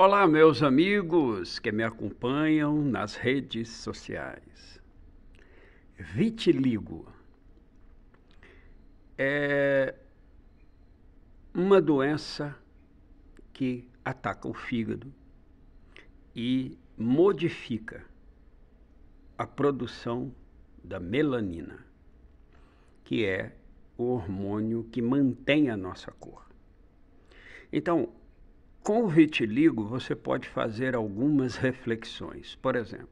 Olá, meus amigos que me acompanham nas redes sociais. Vitiligo é uma doença que ataca o fígado e modifica a produção da melanina, que é o hormônio que mantém a nossa cor. Então, com o vitiligo, você pode fazer algumas reflexões. Por exemplo,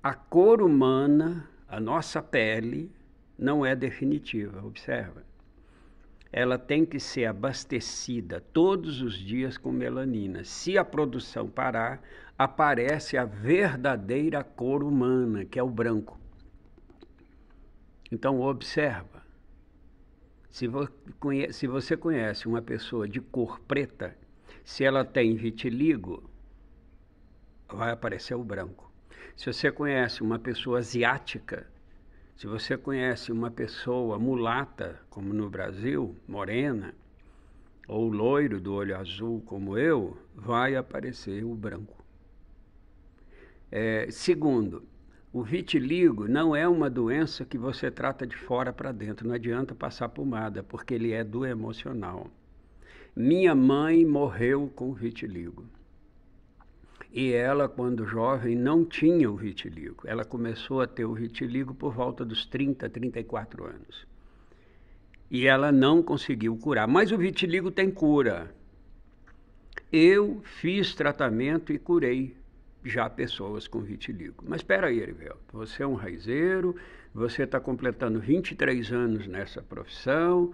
a cor humana, a nossa pele, não é definitiva, observa. Ela tem que ser abastecida todos os dias com melanina. Se a produção parar, aparece a verdadeira cor humana, que é o branco. Então, observa. Se você conhece uma pessoa de cor preta, se ela tem vitiligo, vai aparecer o branco. Se você conhece uma pessoa asiática, se você conhece uma pessoa mulata, como no Brasil, morena, ou loiro do olho azul, como eu, vai aparecer o branco. É, segundo, o vitiligo não é uma doença que você trata de fora para dentro, não adianta passar pomada, porque ele é do emocional. Minha mãe morreu com vitiligo. E ela, quando jovem, não tinha o vitiligo. Ela começou a ter o vitiligo por volta dos 30, 34 anos. E ela não conseguiu curar. Mas o vitiligo tem cura. Eu fiz tratamento e curei já pessoas com vitiligo. Mas espera aí, Erivelto, você é um raizeiro, você está completando 23 anos nessa profissão,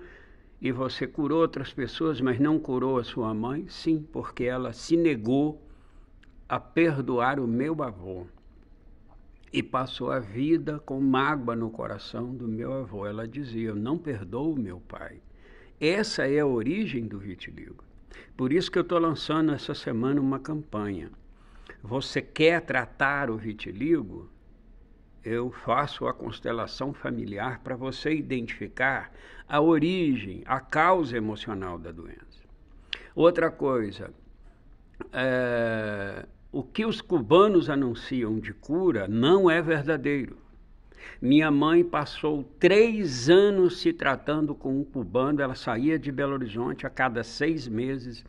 e você curou outras pessoas, mas não curou a sua mãe? Sim, porque ela se negou a perdoar o meu avô e passou a vida com mágoa no coração do meu avô. Ela dizia: Eu não perdoo meu pai. Essa é a origem do vitiligo. Por isso que eu estou lançando essa semana uma campanha. Você quer tratar o vitiligo? eu faço a constelação familiar para você identificar a origem, a causa emocional da doença. Outra coisa, é, o que os cubanos anunciam de cura não é verdadeiro. Minha mãe passou três anos se tratando com um cubano, ela saía de Belo Horizonte a cada seis meses,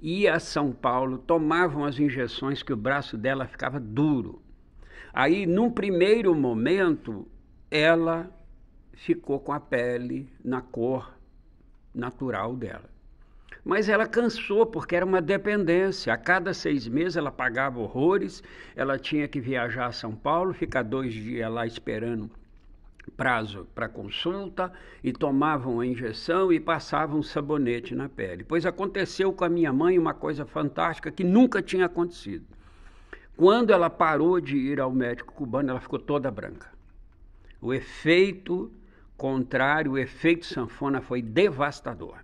ia a São Paulo, tomavam as injeções que o braço dela ficava duro. Aí, num primeiro momento, ela ficou com a pele na cor natural dela. Mas ela cansou, porque era uma dependência. A cada seis meses ela pagava horrores, ela tinha que viajar a São Paulo, ficar dois dias lá esperando prazo para consulta, e tomavam a injeção e passavam um sabonete na pele. Pois aconteceu com a minha mãe uma coisa fantástica que nunca tinha acontecido. Quando ela parou de ir ao médico cubano, ela ficou toda branca. O efeito contrário, o efeito sanfona foi devastador.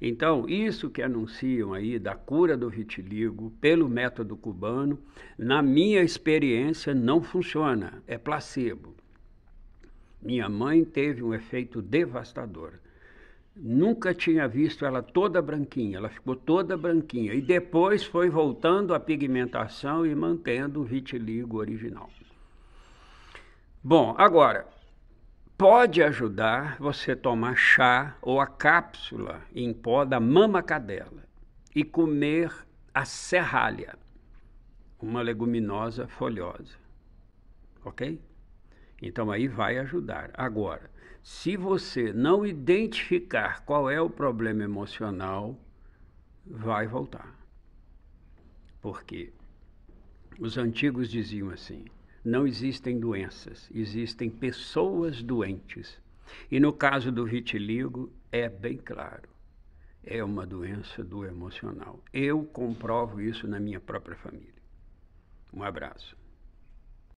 Então, isso que anunciam aí da cura do vitiligo pelo método cubano, na minha experiência, não funciona, é placebo. Minha mãe teve um efeito devastador. Nunca tinha visto ela toda branquinha, ela ficou toda branquinha. E depois foi voltando à pigmentação e mantendo o vitiligo original. Bom, agora, pode ajudar você tomar chá ou a cápsula em pó da mama cadela e comer a serralha, uma leguminosa folhosa. Ok? Então aí vai ajudar. Agora, se você não identificar qual é o problema emocional, vai voltar. Porque os antigos diziam assim: não existem doenças, existem pessoas doentes. E no caso do vitiligo, é bem claro. É uma doença do emocional. Eu comprovo isso na minha própria família. Um abraço.